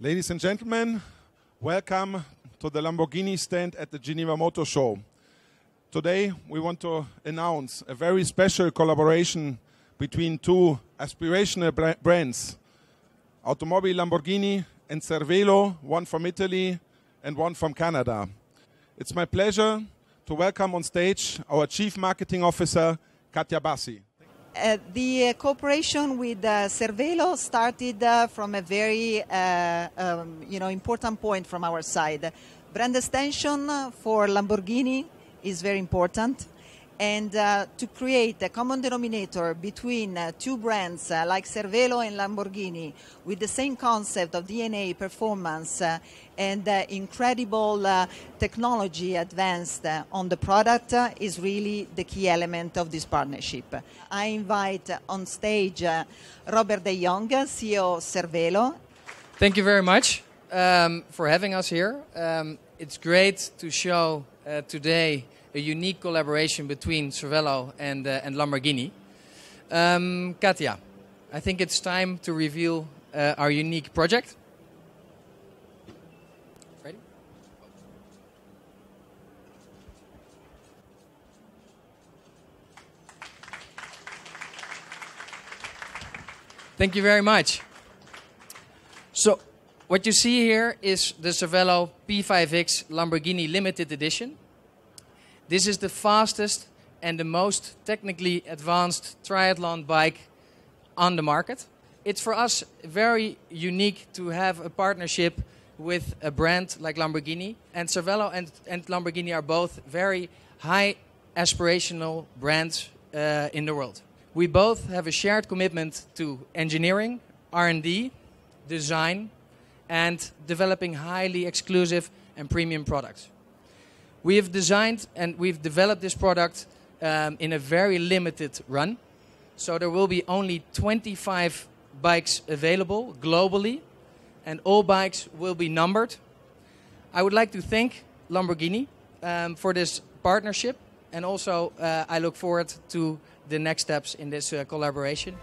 Ladies and gentlemen, welcome to the Lamborghini stand at the Geneva Motor Show. Today, we want to announce a very special collaboration between two aspirational brands, Automobile Lamborghini and Cervelo, one from Italy and one from Canada. It's my pleasure to welcome on stage our Chief Marketing Officer, Katja Bassi. Uh, the uh, cooperation with uh, Cervelo started uh, from a very, uh, um, you know, important point from our side. Brand extension for Lamborghini is very important and uh, to create a common denominator between uh, two brands uh, like Cervelo and Lamborghini with the same concept of DNA performance uh, and uh, incredible uh, technology advanced on the product is really the key element of this partnership. I invite on stage Robert De Jong, CEO Cervelo. Thank you very much um, for having us here. Um, it's great to show today a unique collaboration between Cervello and, uh, and Lamborghini. Um, I think it's time to reveal uh, our unique project. Ready? Thank you very much. So, what you see here is the Cervello P5X Lamborghini Limited Edition. This is the fastest and the most technically advanced triathlon bike on the market. It's for us very unique to have a partnership with a brand like Lamborghini. And Cervelo and, and Lamborghini are both very high aspirational brands uh, in the world. We both have a shared commitment to engineering, R&D, design, and developing highly exclusive and premium products. We have designed and we've developed this product um, in a very limited run. So there will be only 25 bikes available globally, and all bikes will be numbered. I would like to thank Lamborghini um, for this partnership, and also uh, I look forward to the next steps in this uh, collaboration.